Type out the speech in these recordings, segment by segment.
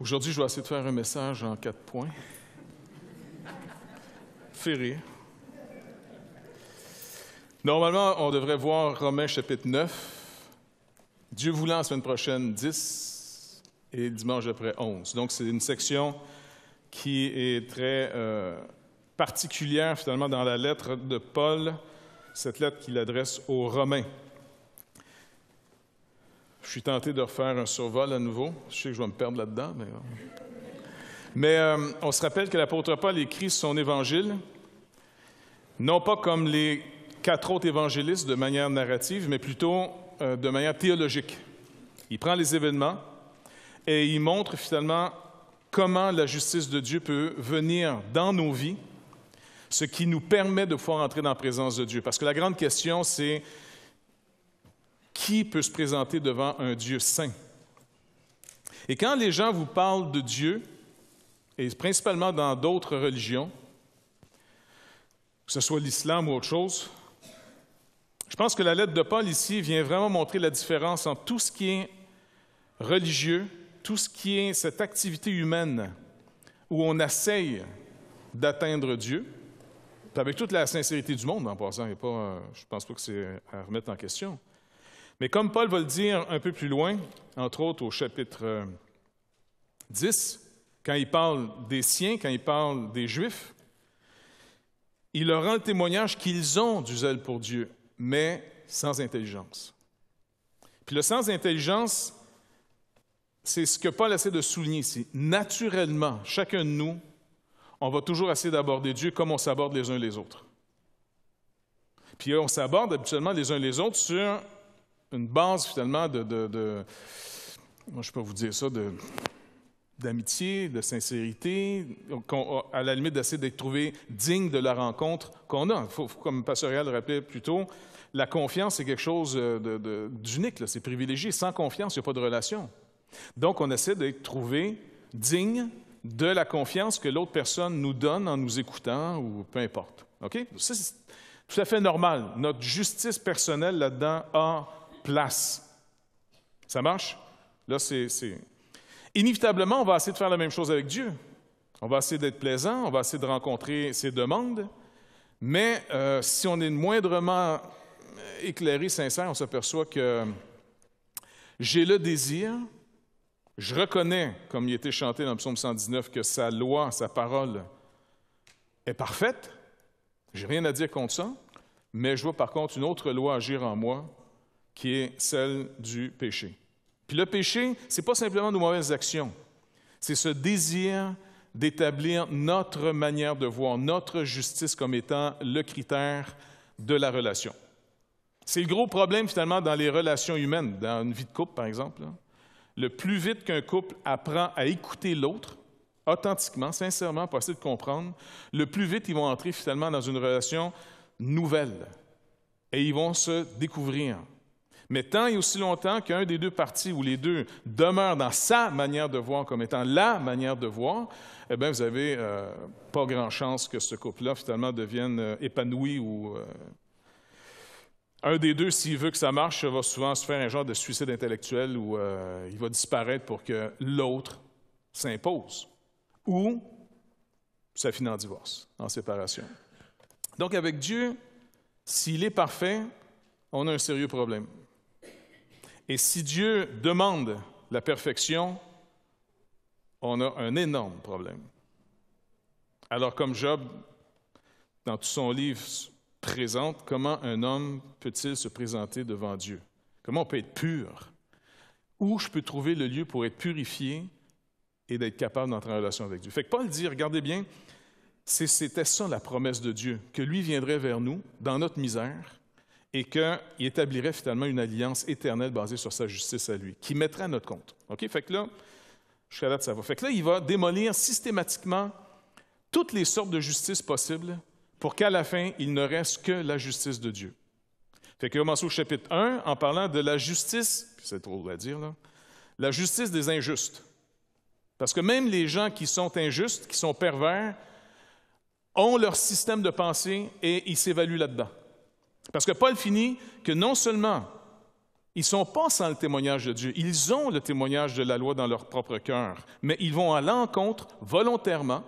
Aujourd'hui, je vais essayer de faire un message en quatre points. Faire rire. Normalement, on devrait voir Romains chapitre 9. Dieu voulant, la semaine prochaine, 10 et dimanche après 11. Donc, c'est une section qui est très euh, particulière, finalement, dans la lettre de Paul, cette lettre qu'il adresse aux Romains. Je suis tenté de refaire un survol à nouveau. Je sais que je vais me perdre là-dedans, mais. Mais euh, on se rappelle que l'apôtre Paul écrit son évangile, non pas comme les quatre autres évangélistes de manière narrative, mais plutôt euh, de manière théologique. Il prend les événements et il montre finalement comment la justice de Dieu peut venir dans nos vies, ce qui nous permet de pouvoir entrer dans la présence de Dieu. Parce que la grande question, c'est qui peut se présenter devant un Dieu saint? Et quand les gens vous parlent de Dieu, et principalement dans d'autres religions, que ce soit l'islam ou autre chose, je pense que la lettre de Paul ici vient vraiment montrer la différence entre tout ce qui est religieux, tout ce qui est cette activité humaine où on essaye d'atteindre Dieu, avec toute la sincérité du monde en passant, et pas, je ne pense pas que c'est à remettre en question, mais comme Paul va le dire un peu plus loin, entre autres au chapitre 10, euh, quand il parle des siens, quand il parle des Juifs, il leur rend le témoignage qu'ils ont du zèle pour Dieu, mais sans intelligence. Puis le sans intelligence, c'est ce que Paul essaie de souligner ici. Naturellement, chacun de nous, on va toujours essayer d'aborder Dieu comme on s'aborde les uns les autres. Puis on s'aborde habituellement les uns les autres sur une base finalement de, moi je peux vous dire ça, d'amitié, de sincérité, à la limite d'essayer d'être trouvé digne de la rencontre qu'on a. comme Pastoral le rappelait plus tôt, la confiance c'est quelque chose euh, d'unique, c'est privilégié. Sans confiance, il n'y a pas de relation. Donc on essaie d'être trouvé digne de la confiance que l'autre personne nous donne en nous écoutant ou peu importe. OK? Ça, c'est tout à fait normal. Notre justice personnelle là-dedans a place. Ça marche? Là, c'est. Inévitablement, on va essayer de faire la même chose avec Dieu. On va essayer d'être plaisant, on va essayer de rencontrer ses demandes, mais euh, si on est moindrement euh, éclairé, sincère, on s'aperçoit que j'ai le désir, je reconnais, comme il était chanté dans le psaume 119, que sa loi, sa parole est parfaite, j'ai rien à dire contre ça, mais je vois par contre une autre loi agir en moi qui est celle du péché. Puis le péché, c'est n'est pas simplement nos mauvaises actions, c'est ce désir d'établir notre manière de voir, notre justice comme étant le critère de la relation. C'est le gros problème finalement dans les relations humaines, dans une vie de couple par exemple. Le plus vite qu'un couple apprend à écouter l'autre, authentiquement, sincèrement, pour essayer de comprendre, le plus vite ils vont entrer finalement dans une relation nouvelle et ils vont se découvrir. Mais tant et aussi longtemps qu'un des deux partis ou les deux demeurent dans sa manière de voir comme étant la manière de voir, eh bien, vous n'avez euh, pas grand chance que ce couple-là, finalement, devienne euh, épanoui ou. Euh, un des deux, s'il veut que ça marche, va souvent se faire un genre de suicide intellectuel où il va disparaître pour que l'autre s'impose. Ou ça finit en divorce, en séparation. Donc, avec Dieu, s'il est parfait, on a un sérieux problème. Et si Dieu demande la perfection, on a un énorme problème. Alors comme Job, dans tout son livre, présente comment un homme peut-il se présenter devant Dieu. Comment on peut être pur? Où je peux trouver le lieu pour être purifié et d'être capable d'entrer en relation avec Dieu? Fait que Paul dit, regardez bien, c'était ça la promesse de Dieu, que lui viendrait vers nous dans notre misère et qu'il établirait finalement une alliance éternelle basée sur sa justice à lui, qui mettrait à notre compte. OK? Fait que là, ça Fait que là, il va démolir systématiquement toutes les sortes de justice possibles pour qu'à la fin, il ne reste que la justice de Dieu. Fait que commence au chapitre 1 en parlant de la justice, c'est trop à dire là, la justice des injustes. Parce que même les gens qui sont injustes, qui sont pervers, ont leur système de pensée et ils s'évaluent là-dedans. Parce que Paul finit que non seulement ils sont pas sans le témoignage de Dieu, ils ont le témoignage de la loi dans leur propre cœur, mais ils vont à l'encontre volontairement,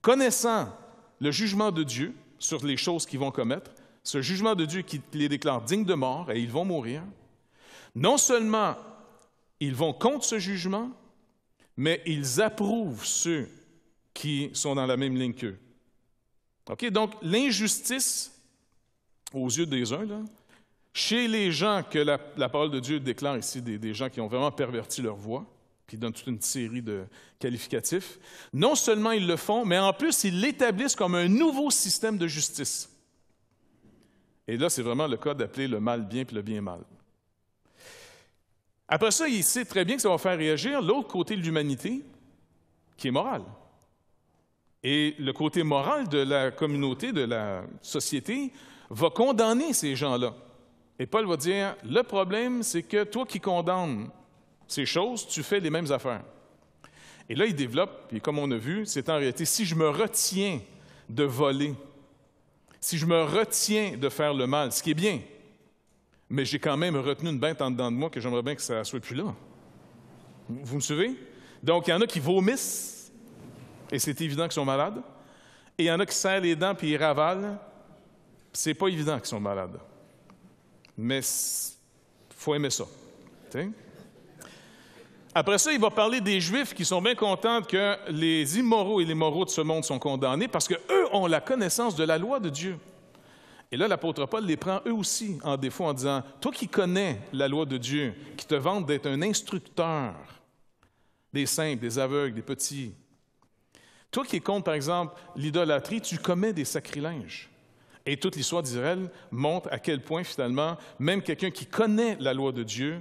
connaissant le jugement de Dieu sur les choses qu'ils vont commettre, ce jugement de Dieu qui les déclare dignes de mort et ils vont mourir. Non seulement ils vont contre ce jugement, mais ils approuvent ceux qui sont dans la même ligne qu'eux. Ok, Donc l'injustice aux yeux des uns, chez les gens que la, parole de Dieu déclare ici, des, gens qui ont vraiment perverti leur voix, puis donnent toute une série de qualificatifs, non seulement ils le font, mais en plus ils l'établissent comme un nouveau système de justice. Et là, c'est vraiment le cas d'appeler le mal bien puis le bien mal. Après ça, il sait très bien que ça va faire réagir l'autre côté de l'humanité, qui est moral. Et le côté moral de la communauté, de la société, va condamner ces gens-là. Et Paul va dire, le problème, c'est que toi qui condamnes ces choses, tu fais les mêmes affaires. Et là, il développe, et comme on a vu, c'est en réalité, si je me retiens de voler, si je me retiens de faire le mal, ce qui est bien, mais j'ai quand même retenu une bête en dedans de moi que j'aimerais bien que ça ne soit plus là. Vous me suivez? Donc, il y en a qui vomissent, et c'est évident qu'ils sont malades, et il y en a qui serrent les dents puis ils ravalent, c'est pas évident qu'ils sont malades. Mais faut aimer ça. Après ça, il va parler des Juifs qui sont bien contents que les immoraux et les moraux de ce monde sont condamnés parce qu'eux ont la connaissance de la loi de Dieu. Et là, l'apôtre Paul les prend eux aussi en défaut en disant, toi qui connais la loi de Dieu, qui te vante d'être un instructeur des simples, des aveugles, des petits, toi qui comptes par exemple l'idolâtrie, tu commets des sacrilèges. Et toute l'histoire d'Israël montre à quel point, finalement, même quelqu'un qui connaît la loi de Dieu,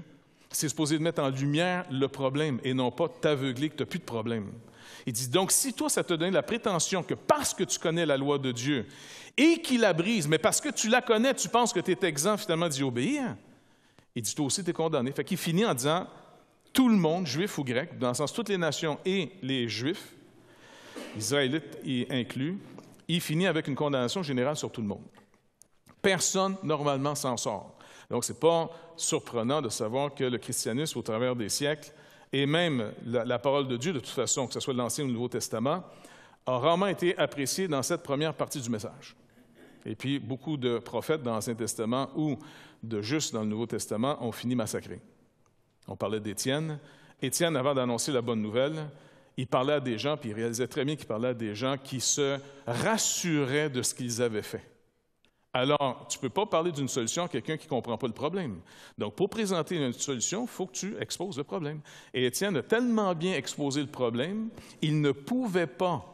c'est supposé de mettre en lumière le problème et non pas t'aveugler que tu n'as plus de problème. Il dit donc, si toi, ça te donne la prétention que parce que tu connais la loi de Dieu et qu'il la brise, mais parce que tu la connais, tu penses que tu es exempt finalement d'y obéir, il dit toi aussi, tu es condamné. Fait qu'il finit en disant tout le monde, juif ou grec, dans le sens toutes les nations et les juifs, israélites y inclus, il finit avec une condamnation générale sur tout le monde. Personne, normalement, s'en sort. Donc, ce n'est pas surprenant de savoir que le christianisme, au travers des siècles, et même la, parole de Dieu, de toute façon, que ce soit l'Ancien ou le Nouveau Testament, a rarement été apprécié dans cette première partie du message. Et puis, beaucoup de prophètes dans l'Ancien Testament ou de justes dans le Nouveau Testament ont fini massacrés. On parlait d'Étienne. Étienne, avant d'annoncer la bonne nouvelle, il parlait à des gens, puis il réalisait très bien qu'il parlait à des gens qui se rassuraient de ce qu'ils avaient fait. Alors, tu ne peux pas parler d'une solution à quelqu'un qui ne comprend pas le problème. Donc, pour présenter une solution, il faut que tu exposes le problème. Et Étienne a tellement bien exposé le problème, il ne pouvait pas,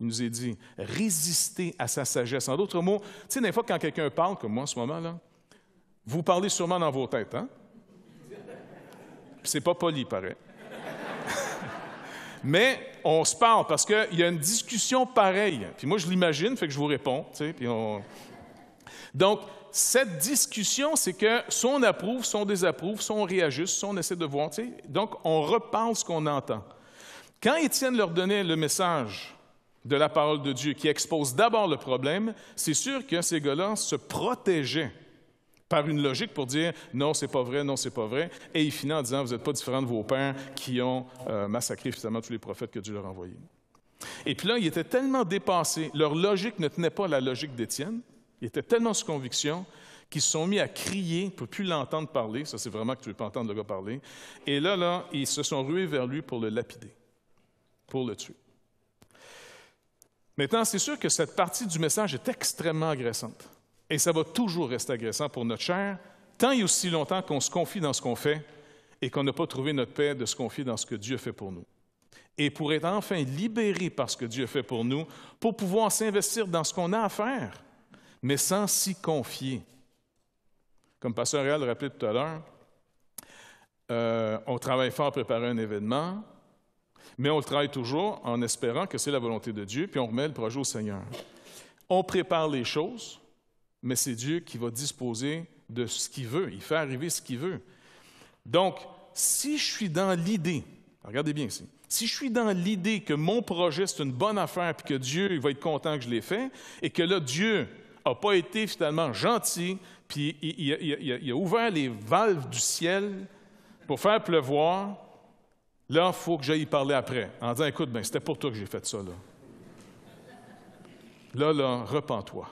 il nous est dit, résister à sa sagesse. En d'autres mots, tu sais, des fois, quand quelqu'un parle, comme moi en ce moment, là, vous parlez sûrement dans vos têtes, hein? C'est pas poli, paraît mais on se parle parce qu'il y a une discussion pareille. Puis moi, je l'imagine, fait que je vous réponds. Puis on... Donc, cette discussion, c'est que soit on approuve, soit on désapprouve, soit on réajuste, soit on essaie de voir. Donc, on repense ce qu'on entend. Quand Étienne leur donnait le message de la parole de Dieu qui expose d'abord le problème, c'est sûr que ces gars-là se protégeaient par une logique pour dire non, c'est pas vrai, non, c'est pas vrai, et il finit en disant vous n'êtes pas différent de vos pères qui ont euh, massacré finalement tous les prophètes que Dieu leur a envoyés. Et puis là, ils étaient tellement dépassés, leur logique ne tenait pas la logique d'Étienne, ils étaient tellement sous conviction qu'ils se sont mis à crier, pour ne plus l'entendre parler, ça c'est vraiment que tu ne veux pas entendre le gars parler, et là, là, ils se sont rués vers lui pour le lapider, pour le tuer. Maintenant, c'est sûr que cette partie du message est extrêmement agressante. Et ça va toujours rester agressant pour notre chair, tant et aussi longtemps qu'on se confie dans ce qu'on fait et qu'on n'a pas trouvé notre paix de se confier dans ce que Dieu fait pour nous. Et pour être enfin libéré par ce que Dieu fait pour nous, pour pouvoir s'investir dans ce qu'on a à faire, mais sans s'y confier. Comme Pasteur Réal le rappelait tout à l'heure, euh, on travaille fort à préparer un événement, mais on le travaille toujours en espérant que c'est la volonté de Dieu, puis on remet le projet au Seigneur. On prépare les choses, mais c'est Dieu qui va disposer de ce qu'il veut. Il fait arriver ce qu'il veut. Donc, si je suis dans l'idée, regardez bien ici, si je suis dans l'idée que mon projet, c'est une bonne affaire, puis que Dieu il va être content que je l'ai fait, et que là, Dieu n'a pas été finalement gentil, puis il, a ouvert les valves du ciel pour faire pleuvoir, là, il faut que j'aille y parler après, en disant, écoute, ben, c'était pour toi que j'ai fait ça, là. Là, là, repens-toi.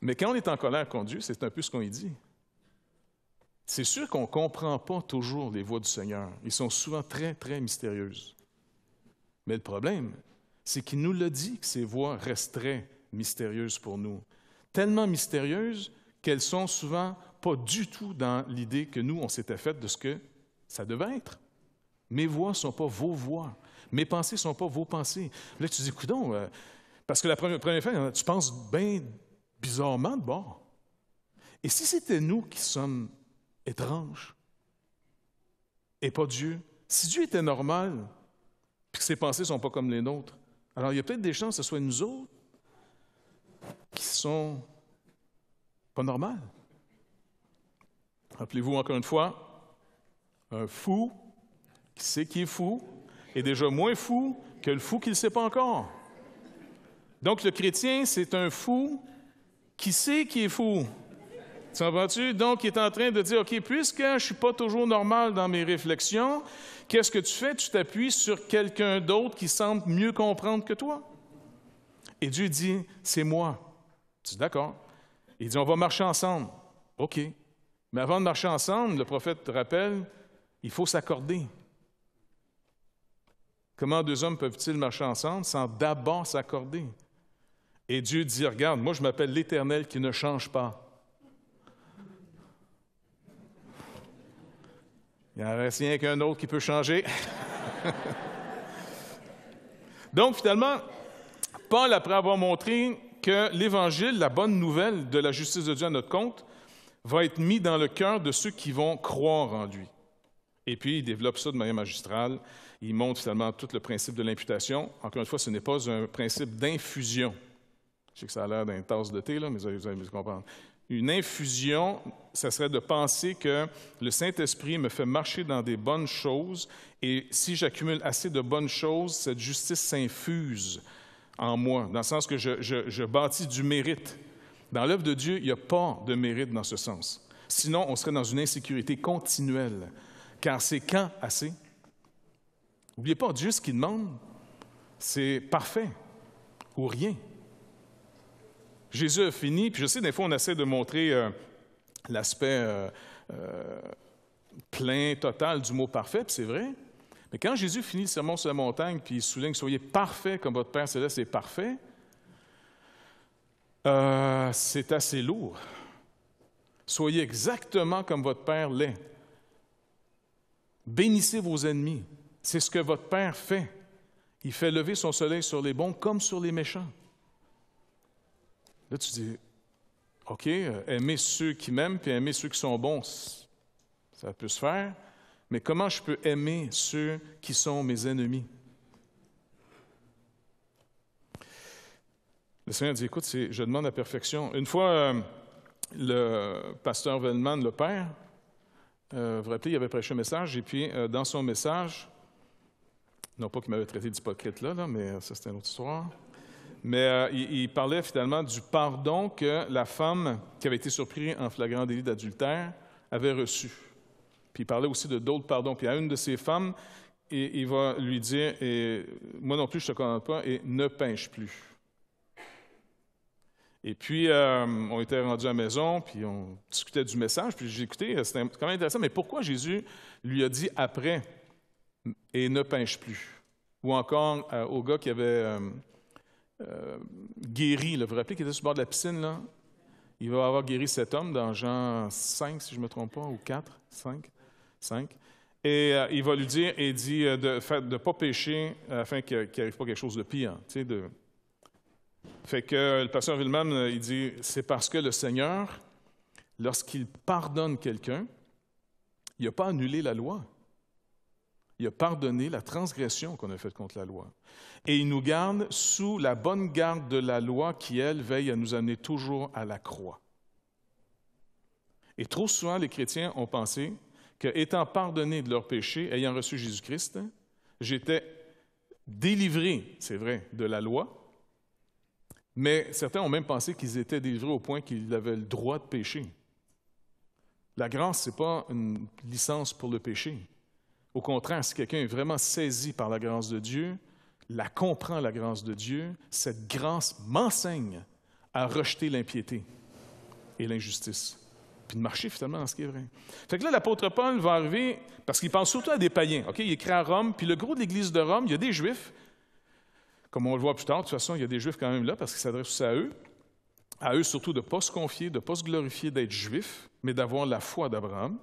Mais quand on est en colère contre Dieu, c'est un peu ce qu'on y dit. C'est sûr qu'on ne comprend pas toujours les voix du Seigneur. Ils sont souvent très, très mystérieuses. Mais le problème, c'est qu'il nous l'a dit que ces voix resteraient mystérieuses pour nous. Tellement mystérieuses qu'elles sont souvent pas du tout dans l'idée que nous, on s'était fait de ce que ça devait être. Mes voix ne sont pas vos voix. Mes pensées ne sont pas vos pensées. Là, tu dis, écoute euh, parce que la première, première fois, tu penses bien bizarrement de bord. Et si c'était nous qui sommes étranges et pas Dieu, si Dieu était normal, puis que ses pensées ne sont pas comme les nôtres, alors il y a peut-être des chances que ce soit nous autres qui sont pas normales. Rappelez-vous encore une fois, un fou qui sait qu'il est fou est déjà moins fou que le fou qui ne sait pas encore. Donc le chrétien, c'est un fou qui sait qui est fou. Tu comprends-tu? Donc, il est en train de dire, OK, puisque je ne suis pas toujours normal dans mes réflexions, qu'est-ce que tu fais? Tu t'appuies sur quelqu'un d'autre qui semble mieux comprendre que toi. Et Dieu dit, c'est moi. Tu es d'accord? Il dit, on va marcher ensemble. OK. Mais avant de marcher ensemble, le prophète te rappelle, il faut s'accorder. Comment deux hommes peuvent-ils marcher ensemble sans d'abord s'accorder? Et Dieu dit, regarde, moi je m'appelle l'Éternel qui ne change pas. Il en reste rien qu'un autre qui peut changer. Donc finalement, Paul, après avoir montré que l'Évangile, la bonne nouvelle de la justice de Dieu à notre compte, va être mis dans le cœur de ceux qui vont croire en lui. Et puis, il développe ça de manière magistrale. Il montre finalement tout le principe de l'imputation. Encore une fois, ce n'est pas un principe d'infusion. Je sais que ça a l'air d'un tasse de thé, là, mais vous allez, me comprendre. Une infusion, ça serait de penser que le Saint-Esprit me fait marcher dans des bonnes choses et si j'accumule assez de bonnes choses, cette justice s'infuse en moi, dans le sens que je, je bâtis du mérite. Dans l'œuvre de Dieu, il n'y a pas de mérite dans ce sens. Sinon, on serait dans une insécurité continuelle. Car c'est quand assez? N'oubliez pas, Dieu, ce qu'il demande, c'est parfait ou rien. Jésus a fini, puis je sais, des fois, on essaie de montrer euh, l'aspect euh, euh, plein, total du mot parfait, c'est vrai. Mais quand Jésus finit le sermon sur la montagne, puis il souligne Soyez parfait comme votre Père Céleste est parfait, c'est assez lourd. Soyez exactement comme votre Père l'est. Bénissez vos ennemis. C'est ce que votre Père fait. Il fait lever son soleil sur les bons comme sur les méchants. Là, tu dis, OK, euh, aimer ceux qui m'aiment, puis aimer ceux qui sont bons, ça peut se faire, mais comment je peux aimer ceux qui sont mes ennemis? Le Seigneur dit, écoute, je demande la perfection. Une fois, euh, le pasteur Vellman, le père, euh, vous vous rappelez, il avait prêché un message, et puis dans son message, non pas qu'il m'avait traité d'hypocrite là, là, mais ça c'était une autre histoire mais euh, il, parlait finalement du pardon que la femme qui avait été surprise en flagrant délit d'adultère avait reçu. Puis il parlait aussi de d'autres pardons. Puis à une de ces femmes, il va lui dire Moi non plus, je ne te condamne pas, et ne pinche plus. Et puis, euh, on était rendu à la maison, puis on discutait du message, puis j'ai écouté, euh, c'était quand même intéressant, mais pourquoi Jésus lui a dit après, et ne pinche plus? Ou encore au gars qui avait. Euh, guéri. Vous vous rappelez qu'il était sur le bord de la piscine, là? Il va avoir guéri cet homme dans Jean 5, si je ne me trompe pas, ou 4, 5, 5. Et euh, il va lui dire, et dit euh, de ne pas pécher afin qu'il n'arrive pas quelque chose de pire. Fait que le pasteur Villeman, il dit, c'est parce que le Seigneur, lorsqu'il pardonne quelqu'un, il n'a pas annulé la loi. Il a pardonné la transgression qu'on a faite contre la loi. Et il nous garde sous la bonne garde de la loi qui, elle, veille à nous amener toujours à la croix. Et trop souvent, les chrétiens ont pensé qu'étant pardonnés de leur péchés, ayant reçu Jésus-Christ, j'étais délivré, c'est vrai, de la loi, mais certains ont même pensé qu'ils étaient délivrés au point qu'ils avaient le droit de pécher. La grâce, ce n'est pas une licence pour le péché. Au contraire, si quelqu'un est vraiment saisi par la grâce de Dieu, la comprend la grâce de Dieu, cette grâce m'enseigne à rejeter l'impiété et l'injustice, puis de marcher finalement dans ce qui est vrai. Fait que là, l'apôtre Paul va arriver, parce qu'il pense surtout à des païens, ok? il écrit à Rome, puis le gros de l'Église de Rome, il y a des Juifs, comme on le voit plus tard, de toute façon, il y a des Juifs quand même là, parce qu'il s'adresse à eux, à eux surtout de ne pas se confier, de ne pas se glorifier d'être Juifs, mais d'avoir la foi d'Abraham.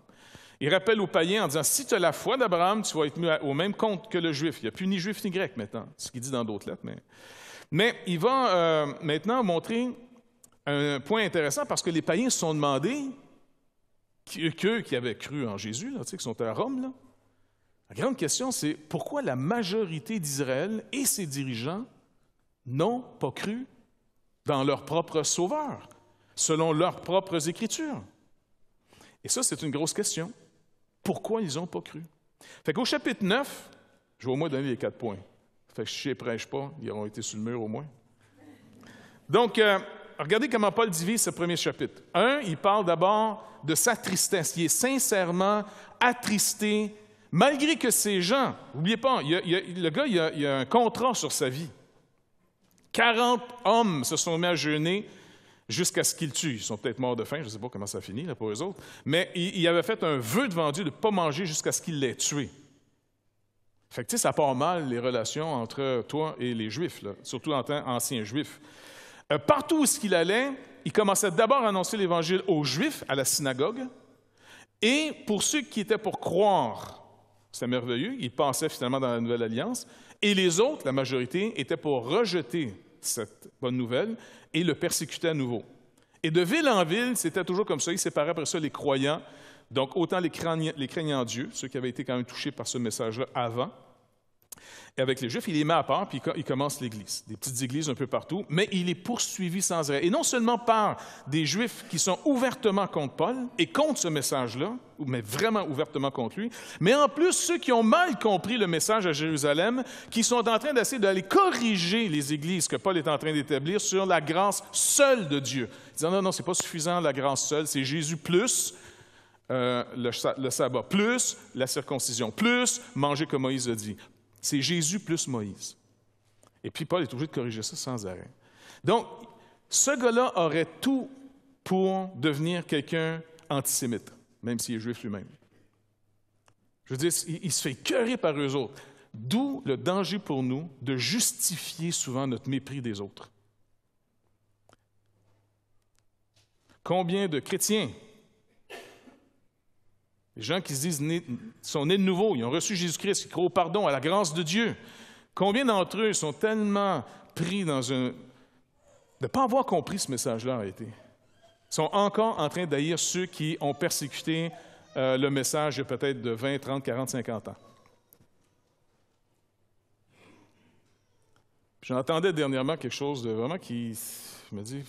Il rappelle aux païens en disant, si tu as la foi d'Abraham, tu vas être mis au même compte que le juif. Il n'y a plus ni juif ni grec maintenant, ce qu'il dit dans d'autres lettres. Mais, mais il va euh, maintenant montrer un point intéressant parce que les païens se sont demandés, qu'eux qui avaient cru en Jésus, tu sais, qui sont à Rome, là, la grande question, c'est pourquoi la majorité d'Israël et ses dirigeants n'ont pas cru dans leur propre sauveur, selon leurs propres écritures? Et ça, c'est une grosse question. Pourquoi ils n'ont pas cru? Fait qu'au chapitre 9, je vais au moins donner les quatre points. Fait que je ne prêche pas, ils auront été sur le mur au moins. Donc, euh, regardez comment Paul divise ce premier chapitre. Un, il parle d'abord de sa tristesse. Il est sincèrement attristé, malgré que ces gens, n'oubliez pas, le gars, il a, a un contrat sur sa vie. 40 hommes se sont mis à jeûner jusqu'à ce qu'ils tuent. Ils sont peut-être morts de faim, je ne sais pas comment ça finit là, pour eux autres, mais il avait fait un vœu devant Dieu de ne pas manger jusqu'à ce qu'il l'ait tué. Fait que, ça part mal les relations entre toi et les Juifs, surtout en tant qu'ancien Juif. Euh, partout où il allait, il commençait d'abord à annoncer l'Évangile aux Juifs à la synagogue, et pour ceux qui étaient pour croire, c'est merveilleux, ils pensaient finalement dans la Nouvelle Alliance, et les autres, la majorité, étaient pour rejeter cette bonne nouvelle et le persécutait à nouveau. Et de ville en ville, c'était toujours comme ça. Il séparait après ça les croyants, donc autant les craignants, les Dieu, ceux qui avaient été quand même touchés par ce message-là avant, et avec les Juifs, il les met à part, puis il commence l'Église. Des petites églises un peu partout, mais il est poursuivi sans arrêt. Et non seulement par des Juifs qui sont ouvertement contre Paul et contre ce message-là, mais vraiment ouvertement contre lui, mais en plus ceux qui ont mal compris le message à Jérusalem, qui sont en train d'essayer d'aller corriger les églises que Paul est en train d'établir sur la grâce seule de Dieu. Disant non, non, n'est pas suffisant la grâce seule, c'est Jésus plus, euh, le, le, sabbat, plus la circoncision, plus manger comme Moïse a dit, c'est Jésus plus Moïse. Et puis Paul est obligé de corriger ça sans arrêt. Donc, ce gars-là aurait tout pour devenir quelqu'un antisémite, même s'il est juif lui-même. Je veux dire, il, se fait écœurer par eux autres. D'où le danger pour nous de justifier souvent notre mépris des autres. Combien de chrétiens les gens qui se disent nés, sont nés de nouveau, ils ont reçu Jésus-Christ, ils croient au pardon, à la grâce de Dieu. Combien d'entre eux sont tellement pris dans un... de ne pas avoir compris ce message-là en réalité? sont encore en train d'haïr ceux qui ont persécuté euh, le message de peut-être de 20, 30, 40, 50 ans. J'entendais dernièrement quelque chose de vraiment qui me dit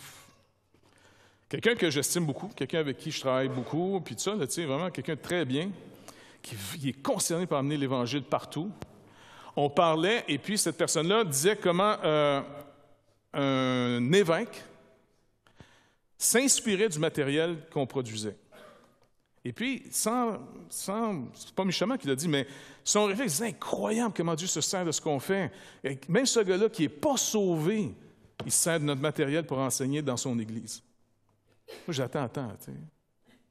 Quelqu'un que j'estime beaucoup, quelqu'un avec qui je travaille beaucoup, puis tout ça, sais, vraiment quelqu'un de très bien, qui, est concerné par amener l'Évangile partout. On parlait, et puis cette personne-là disait comment euh, un évêque s'inspirait du matériel qu'on produisait. Et puis, sans, c'est pas Michelin qui l'a dit, mais son réflexe, c'est incroyable comment Dieu se sert de ce qu'on fait. même ce gars-là qui n'est pas sauvé, il sert de notre matériel pour enseigner dans son Église. Moi, j'attends, attends. Il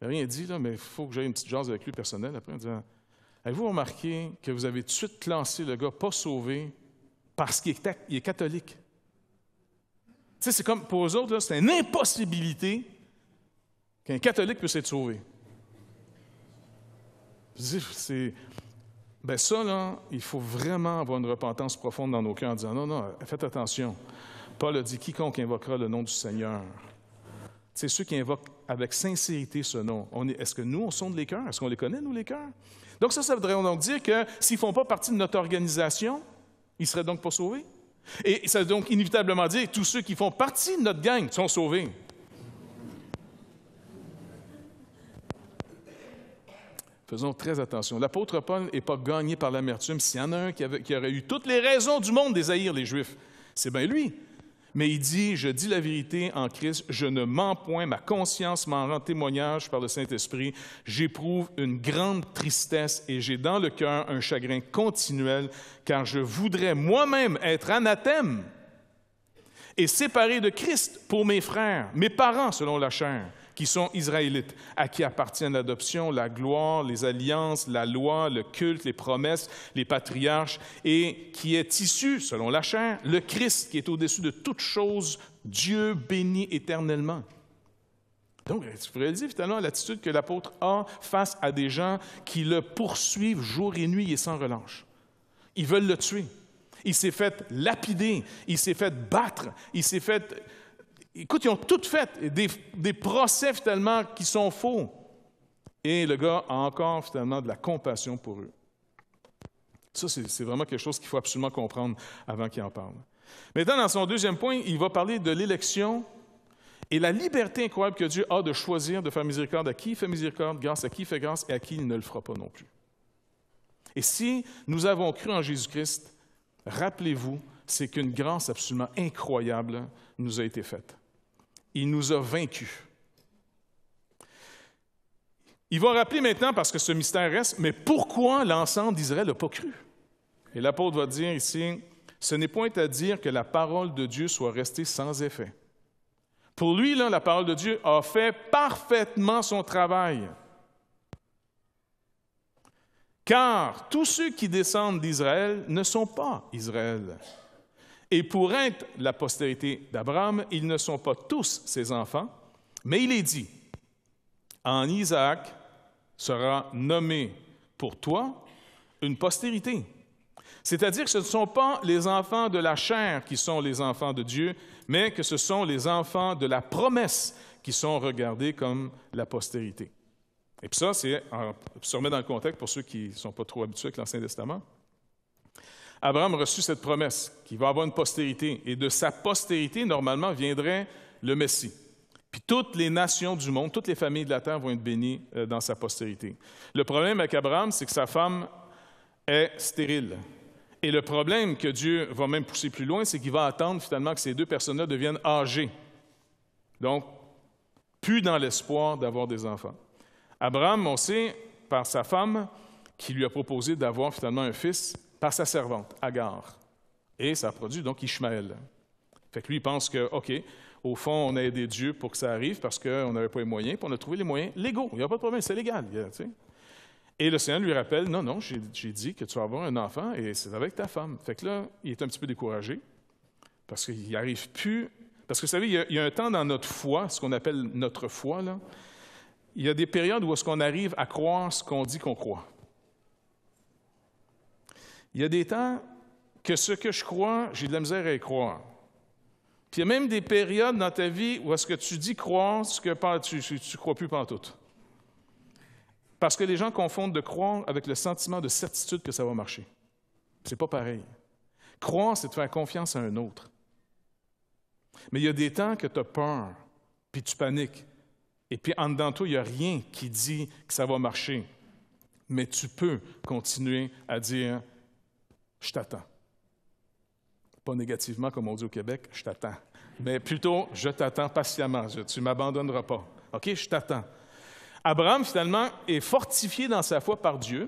n'a rien dit, là, mais il faut que j'aille une petite chance avec lui personnel, après en disant Avez-vous remarqué que vous avez tout de suite lancé le gars pas sauvé parce qu'il est, catholique? Tu sais, c'est comme pour eux autres, c'est une impossibilité qu'un catholique puisse être sauvé. C'est. Ben ça, là, il faut vraiment avoir une repentance profonde dans nos cœurs en disant non, non, faites attention. Paul a dit quiconque invoquera le nom du Seigneur c'est ceux qui invoquent avec sincérité ce nom. Est-ce que nous, on sonde les cœurs? Est-ce qu'on les connaît, nous, les cœurs? Donc ça, ça voudrait donc dire que s'ils ne font pas partie de notre organisation, ils seraient donc pas sauvés? Et ça veut donc inévitablement dire que tous ceux qui font partie de notre gang sont sauvés. Faisons très attention. L'apôtre Paul n'est pas gagné par l'amertume. S'il y en a un qui, qui, aurait eu toutes les raisons du monde des les Juifs, c'est bien lui mais il dit, je dis la vérité en Christ, je ne mens point, ma conscience m'en rend témoignage par le Saint-Esprit, j'éprouve une grande tristesse et j'ai dans le cœur un chagrin continuel, car je voudrais moi-même être anathème et séparé de Christ pour mes frères, mes parents selon la chair qui sont israélites, à qui appartiennent l'adoption, la gloire, les alliances, la loi, le culte, les promesses, les patriarches, et qui est issu, selon la chair, le Christ qui est au-dessus de toute chose, Dieu béni éternellement. Donc, tu le dire finalement l'attitude que l'apôtre a face à des gens qui le poursuivent jour et nuit et sans relâche. Ils veulent le tuer. Il s'est fait lapider, il s'est fait battre, il s'est fait Écoute, ils ont toutes fait des, des procès finalement qui sont faux. Et le gars a encore finalement de la compassion pour eux. Ça, c'est vraiment quelque chose qu'il faut absolument comprendre avant qu'il en parle. Maintenant, dans son deuxième point, il va parler de l'élection et la liberté incroyable que Dieu a de choisir de faire miséricorde à qui il fait miséricorde, grâce à qui il fait grâce et à qui il ne le fera pas non plus. Et si nous avons cru en Jésus-Christ, rappelez-vous, c'est qu'une grâce absolument incroyable nous a été faite il nous a vaincus. Il va rappeler maintenant, parce que ce mystère reste, mais pourquoi l'ensemble d'Israël n'a pas cru? Et l'apôtre va dire ici, ce n'est point à dire que la parole de Dieu soit restée sans effet. Pour lui, là, la parole de Dieu a fait parfaitement son travail. Car tous ceux qui descendent d'Israël ne sont pas Israël, et pour être la postérité d'Abraham, ils ne sont pas tous ses enfants, mais il est dit, en Isaac sera nommé pour toi une postérité. C'est-à-dire que ce ne sont pas les enfants de la chair qui sont les enfants de Dieu, mais que ce sont les enfants de la promesse qui sont regardés comme la postérité. Et puis ça, c'est, on se remet dans le contexte pour ceux qui ne sont pas trop habitués avec l'Ancien Testament. Abraham reçut cette promesse qu'il va avoir une postérité, et de sa postérité, normalement, viendrait le Messie. Puis toutes les nations du monde, toutes les familles de la terre vont être bénies euh, dans sa postérité. Le problème avec Abraham, c'est que sa femme est stérile. Et le problème que Dieu va même pousser plus loin, c'est qu'il va attendre finalement que ces deux personnes-là deviennent âgées. Donc, plus dans l'espoir d'avoir des enfants. Abraham, on sait, par sa femme, qui lui a proposé d'avoir finalement un fils, par sa servante, Agar. Et ça produit donc Ishmaël. Fait que lui, il pense que, OK, au fond, on a aidé Dieu pour que ça arrive parce qu'on n'avait pas les moyens, puis on a trouvé les moyens légaux. Il n'y a pas de problème, c'est légal. Et le Seigneur lui rappelle, non, non, j'ai dit que tu vas avoir un enfant et c'est avec ta femme. Fait que là, il est un petit peu découragé parce qu'il arrive plus. Parce que vous savez, il y, a, un temps dans notre foi, ce qu'on appelle notre foi, là. il y a des périodes où est-ce qu'on arrive à croire ce qu'on dit qu'on croit. Il y a des temps que ce que je crois, j'ai de la misère à y croire. Puis il y a même des périodes dans ta vie où est-ce que tu dis croire ce que tu ne crois plus tout. Parce que les gens confondent de croire avec le sentiment de certitude que ça va marcher. C'est pas pareil. Croire, c'est de faire confiance à un autre. Mais il y a des temps que tu as peur, puis tu paniques. Et puis en dedans de il n'y a rien qui dit que ça va marcher. Mais tu peux continuer à dire je t'attends. Pas négativement comme on dit au Québec, je t'attends. Mais plutôt, je t'attends patiemment, tu ne m'abandonneras pas. OK, je t'attends. Abraham, finalement, est fortifié dans sa foi par Dieu,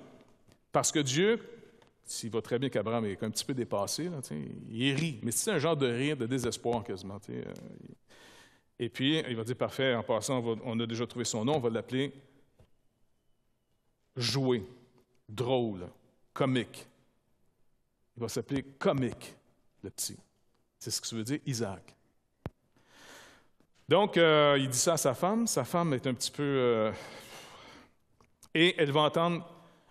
parce que Dieu, s'il voit très bien qu'Abraham est un petit peu dépassé, il rit, mais c'est un genre de rire de désespoir quasiment. Euh, et puis, il va dire, parfait, en passant, on, a déjà trouvé son nom, on va l'appeler joué, drôle, comique. Il va s'appeler comique, le petit. C'est ce que ça veut dire Isaac. Donc, euh, il dit ça à sa femme. Sa femme est un petit peu. Euh, et elle va entendre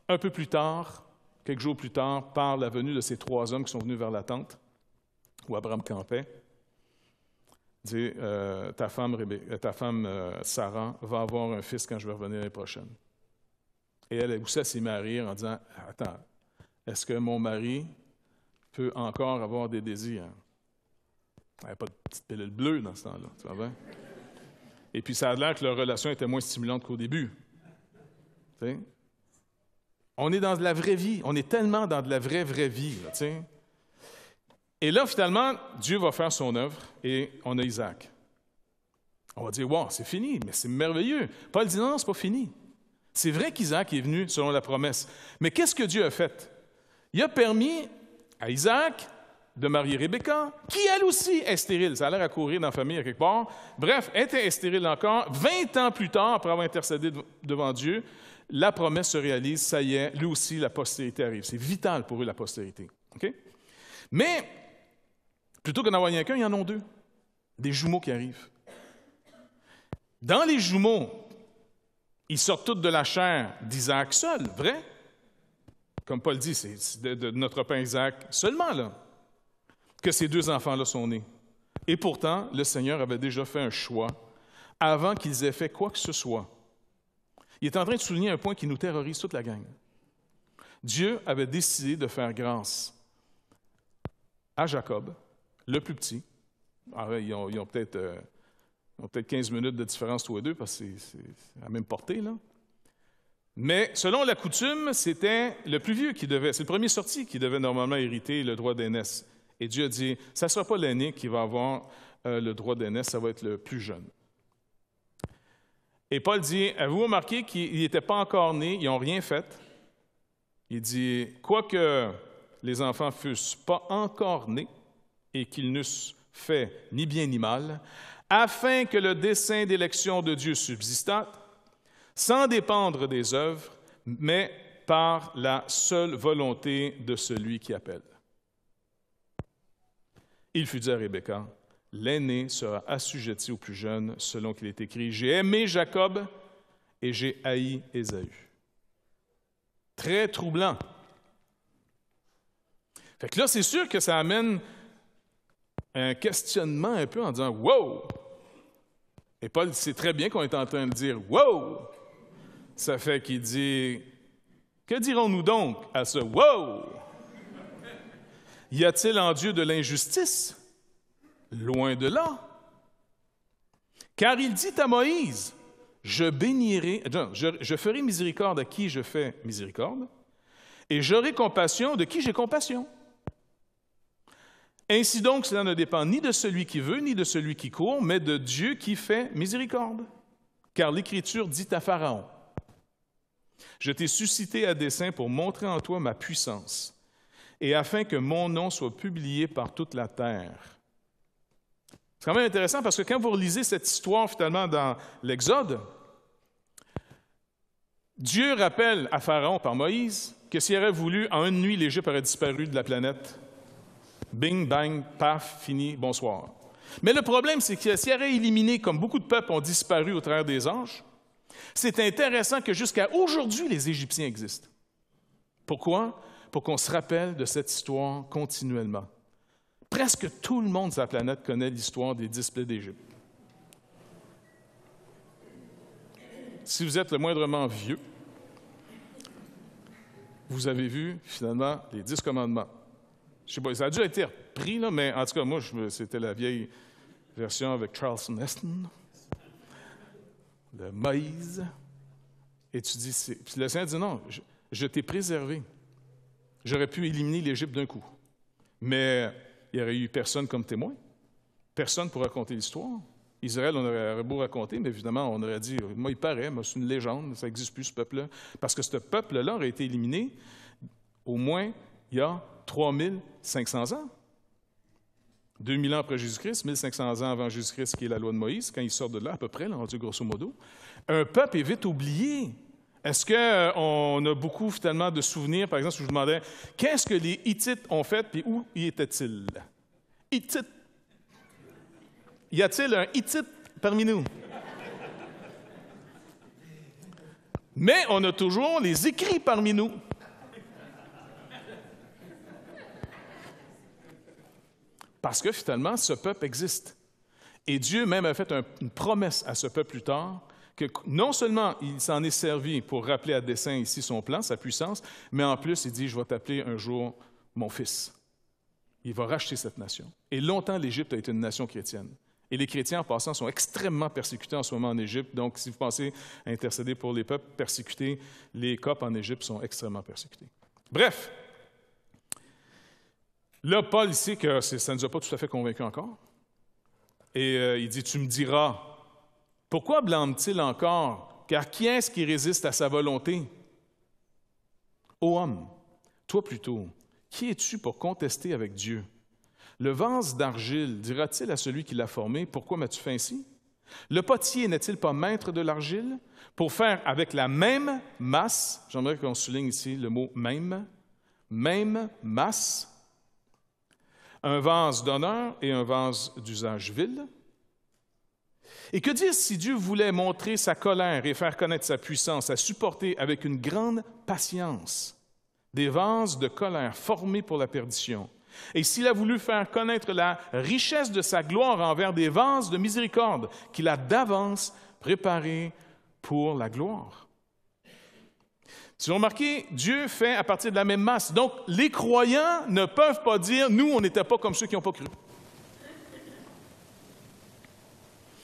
un peu plus tard, quelques jours plus tard, par la venue de ces trois hommes qui sont venus vers la tente, où Abraham campait, dire euh, Ta femme, ta femme Sarah va avoir un fils quand je vais revenir l'année prochaine. Et elle est poussée à s'y marier en disant Attends, est-ce que mon mari peut encore avoir des désirs. Il n'y a pas de petite pilule bleue dans ce temps-là, tu vois Et puis ça a l'air que leur relation était moins stimulante qu'au début. On est dans de la vraie vie. On est tellement dans de la vraie, vraie vie. Là, et là, finalement, Dieu va faire son œuvre et on a Isaac. On va dire, wow, c'est fini, mais c'est merveilleux. Paul dit, non, c'est pas fini. C'est vrai qu'Isaac est venu selon la promesse. Mais qu'est-ce que Dieu a fait? Il a permis à Isaac de marier Rebecca, qui elle aussi est stérile. Ça a l'air à courir dans la famille quelque part. Bref, était stérile encore. Vingt ans plus tard, après avoir intercédé devant Dieu, la promesse se réalise. Ça y est, lui aussi, la postérité arrive. C'est vital pour eux, la postérité. Mais, plutôt que d'en avoir qu'un, il y en a deux. Des jumeaux qui arrivent. Dans les jumeaux, ils sortent tous de la chair d'Isaac seul, vrai? comme Paul dit, c'est de, notre pain exact seulement là que ces deux enfants-là sont nés. Et pourtant, le Seigneur avait déjà fait un choix avant qu'ils aient fait quoi que ce soit. Il est en train de souligner un point qui nous terrorise toute la gang. Dieu avait décidé de faire grâce à Jacob, le plus petit. Alors, ah ils ont, peut-être 15 euh, minutes de différence tous les deux parce que c'est à la même portée, là. Mais selon la coutume, c'était le plus vieux qui devait, c'est le premier sorti qui devait normalement hériter le droit d'aînesse. Et Dieu dit, ça ne sera pas l'aîné qui va avoir euh, le droit d'aînesse, ça va être le plus jeune. Et Paul dit, avez-vous remarqué qu'ils n'étaient pas encore nés, ils n'ont rien fait? Il dit, quoique les enfants fussent pas encore nés et qu'ils n'eussent fait ni bien ni mal, afin que le dessein d'élection de Dieu subsistât, sans dépendre des œuvres, mais par la seule volonté de celui qui appelle. Il fut dit à Rebecca, L'aîné sera assujetti au plus jeune, selon qu'il est écrit, J'ai aimé Jacob et j'ai haï Ésaü. Très troublant. Fait que là, c'est sûr que ça amène un questionnement un peu en disant Wow! Et Paul sait très bien qu'on est en train de dire Wow! Ça fait qu'il dit Que dirons-nous donc à ce wow Y a-t-il en Dieu de l'injustice Loin de là. Car il dit à Moïse Je bénirai, je ferai miséricorde à qui je fais miséricorde, et j'aurai compassion de qui j'ai compassion. Ainsi donc, cela ne dépend ni de celui qui veut, ni de celui qui court, mais de Dieu qui fait miséricorde. Car l'Écriture dit à Pharaon, je t'ai suscité à dessein pour montrer en toi ma puissance, et afin que mon nom soit publié par toute la terre. C'est quand même intéressant parce que quand vous relisez cette histoire finalement dans l'Exode, Dieu rappelle à Pharaon par Moïse que s'il aurait voulu, en une nuit, l'Égypte aurait disparu de la planète. Bing, bang, paf, fini, bonsoir. Mais le problème, c'est que s'il aurait éliminé, comme beaucoup de peuples ont disparu au travers des anges, c'est intéressant que jusqu'à aujourd'hui, les Égyptiens existent. Pourquoi? Pour qu'on se rappelle de cette histoire continuellement. Presque tout le monde sur la planète connaît l'histoire des dix plaies d'Égypte. Si vous êtes le moindrement vieux, vous avez vu finalement les dix commandements. Je sais pas, ça a dû être pris, mais en tout cas, moi, c'était la vieille version avec Charles Neston de Moïse. Et tu dis, puis le Saint dit, non, je, t'ai préservé. J'aurais pu éliminer l'Égypte d'un coup. Mais il n'y aurait eu personne comme témoin. Personne pour raconter l'histoire. Israël, on aurait beau raconter, mais évidemment, on aurait dit, moi, il paraît, moi, c'est une légende, ça n'existe plus, ce peuple-là. Parce que ce peuple-là aurait été éliminé au moins il y a 3500 ans. 2000 ans après Jésus-Christ, 1500 ans avant Jésus-Christ, qui est la loi de Moïse, quand il sort de là, à peu près, là, gros, grosso modo, un peuple est vite oublié. Est-ce qu'on euh, a beaucoup, finalement, de souvenirs? Par exemple, si je vous demandais, qu'est-ce que les Hittites ont fait, puis où y étaient-ils? Hittites. Y a-t-il un Hittite parmi nous? Mais on a toujours les écrits parmi nous. Parce que finalement, ce peuple existe. Et Dieu même a fait une promesse à ce peuple plus tard que non seulement il s'en est servi pour rappeler à dessein ici son plan, sa puissance, mais en plus il dit, je vais t'appeler un jour mon fils. Il va racheter cette nation. Et longtemps, l'Égypte a été une nation chrétienne. Et les chrétiens, en passant, sont extrêmement persécutés en ce moment en Égypte. Donc, si vous pensez à intercéder pour les peuples persécutés, les copes en Égypte sont extrêmement persécutés. Bref, Là, Paul sait que ça ne nous a pas tout à fait convaincus encore. Et euh, il dit, tu me diras, pourquoi blâme-t-il encore? Car qui est-ce qui résiste à sa volonté? Ô homme, toi plutôt, qui es-tu pour contester avec Dieu? Le vase d'argile dira-t-il à celui qui l'a formé, pourquoi m'as-tu fait ainsi? Le potier n'est-il pas maître de l'argile pour faire avec la même masse, j'aimerais qu'on souligne ici le mot même, même masse, un vase d'honneur et un vase d'usage vil. Et que dire si Dieu voulait montrer sa colère et faire connaître sa puissance à supporter avec une grande patience des vases de colère formés pour la perdition, et s'il a voulu faire connaître la richesse de sa gloire envers des vases de miséricorde qu'il a d'avance préparés pour la gloire. Si vous remarquez, Dieu fait à partir de la même masse. Donc, les croyants ne peuvent pas dire, nous, on n'était pas comme ceux qui n'ont pas cru.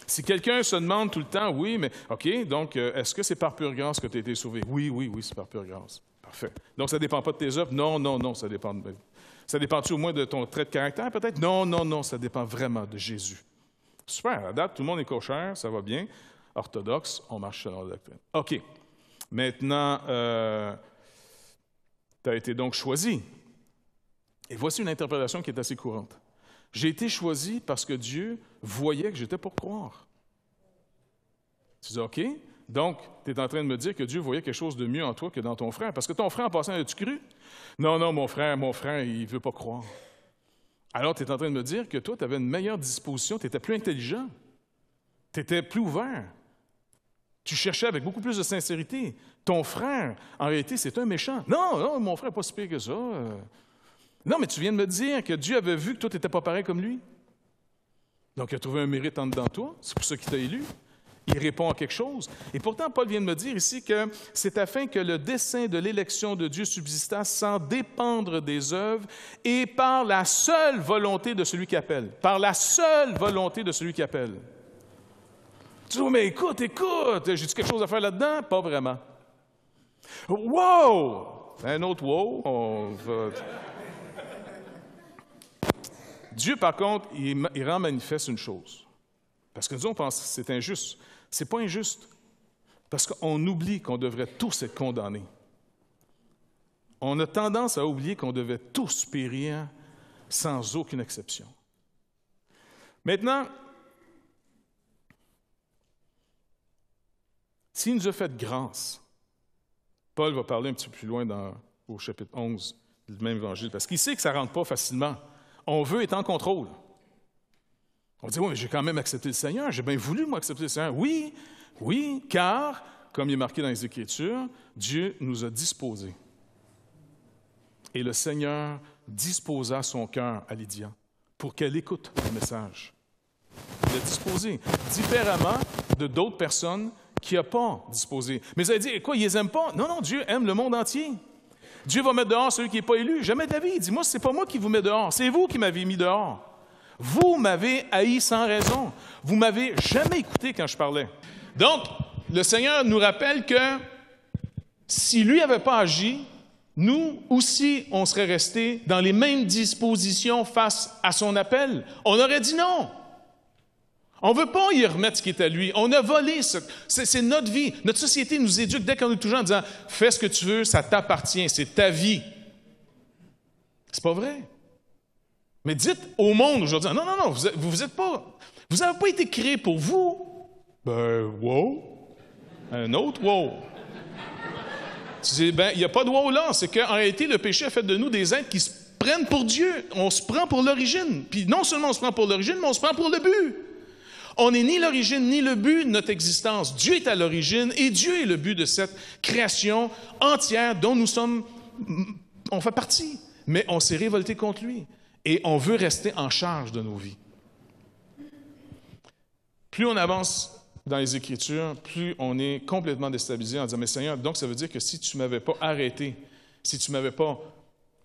Si quelqu'un se demande tout le temps, oui, mais OK, donc euh, est-ce que c'est par pure grâce que tu as été sauvé? Oui, oui, oui, c'est par pure grâce. Parfait. Donc ça ne dépend pas de tes œuvres? Non, non, non, ça dépend. De... Ça dépend-tu au moins de ton trait de caractère, peut-être? Non, non, non, ça dépend vraiment de Jésus. Super, à la date, tout le monde est cochère, ça va bien. Orthodoxe, on marche selon la doctrine. OK. Maintenant, euh, tu as été donc choisi. Et voici une interprétation qui est assez courante. J'ai été choisi parce que Dieu voyait que j'étais pour croire. Tu dis, OK, donc tu es en train de me dire que Dieu voyait quelque chose de mieux en toi que dans ton frère, parce que ton frère, en passant, as-tu cru? Non, non, mon frère, mon frère, il ne veut pas croire. Alors tu es en train de me dire que toi, tu avais une meilleure disposition, tu étais plus intelligent, tu étais plus ouvert. Tu cherchais avec beaucoup plus de sincérité. Ton frère, en réalité, c'est un méchant. Non, non, mon frère n'est pas si pire que ça. Non, mais tu viens de me dire que Dieu avait vu que toi, tu n'étais pas pareil comme lui. Donc, il a trouvé un mérite en dedans toi. C'est pour ça qu'il t'a élu. Il répond à quelque chose. Et pourtant, Paul vient de me dire ici que c'est afin que le dessein de l'élection de Dieu subsiste sans dépendre des œuvres et par la seule volonté de celui qui appelle. Par la seule volonté de celui qui appelle. Tu mais écoute, écoute, j'ai-tu quelque chose à faire là-dedans? Pas vraiment. Wow! Un autre wow. Dieu, par contre, il, il, rend manifeste une chose. Parce que nous, on pense que c'est injuste. C'est pas injuste. Parce qu'on oublie qu'on devrait tous être condamnés. On a tendance à oublier qu'on devait tous périr sans aucune exception. Maintenant, S'il nous a fait grâce, Paul va parler un petit peu plus loin au chapitre 11 du même évangile, parce qu'il sait que ça ne rentre pas facilement. On veut être en contrôle. On dit, oui, mais j'ai quand même accepté le Seigneur, j'ai bien voulu, moi, accepter le Seigneur. Oui, oui, car, comme il est marqué dans les Écritures, Dieu nous a disposés. Et le Seigneur disposa son cœur à Lydia pour qu'elle écoute le message. Il a disposé différemment de d'autres personnes qui n'a pas disposé. Mais vous allez dire, quoi, ils les aiment pas? Non, non, Dieu aime le monde entier. Dieu va mettre dehors celui qui n'est pas élu. Jamais David. dit, moi, ce n'est pas moi qui vous mets dehors, c'est vous qui m'avez mis dehors. Vous m'avez haï sans raison. Vous m'avez jamais écouté quand je parlais. Donc, le Seigneur nous rappelle que si lui n'avait pas agi, nous aussi, on serait restés dans les mêmes dispositions face à son appel. On aurait dit non. On ne veut pas y remettre ce qui est à lui. On a volé, ça. c'est, notre vie. Notre société nous éduque dès qu'on est toujours en disant Fais ce que tu veux, ça t'appartient, c'est ta vie. C'est pas vrai. Mais dites au monde aujourd'hui Non, non, non, vous n'avez vous êtes pas, vous n'avez pas été créé pour vous. Ben, wow. Un autre wow. Tu ben, il n'y a pas de wow là. C'est qu'en réalité, le péché a fait de nous des êtres qui se prennent pour Dieu. On se prend pour l'origine. Puis non seulement on se prend pour l'origine, mais on se prend pour le but. On n'est ni l'origine ni le but de notre existence. Dieu est à l'origine et Dieu est le but de cette création entière dont nous sommes, on fait partie, mais on s'est révolté contre lui et on veut rester en charge de nos vies. Plus on avance dans les Écritures, plus on est complètement déstabilisé en disant, mais Seigneur, donc ça veut dire que si tu ne m'avais pas arrêté, si tu ne m'avais pas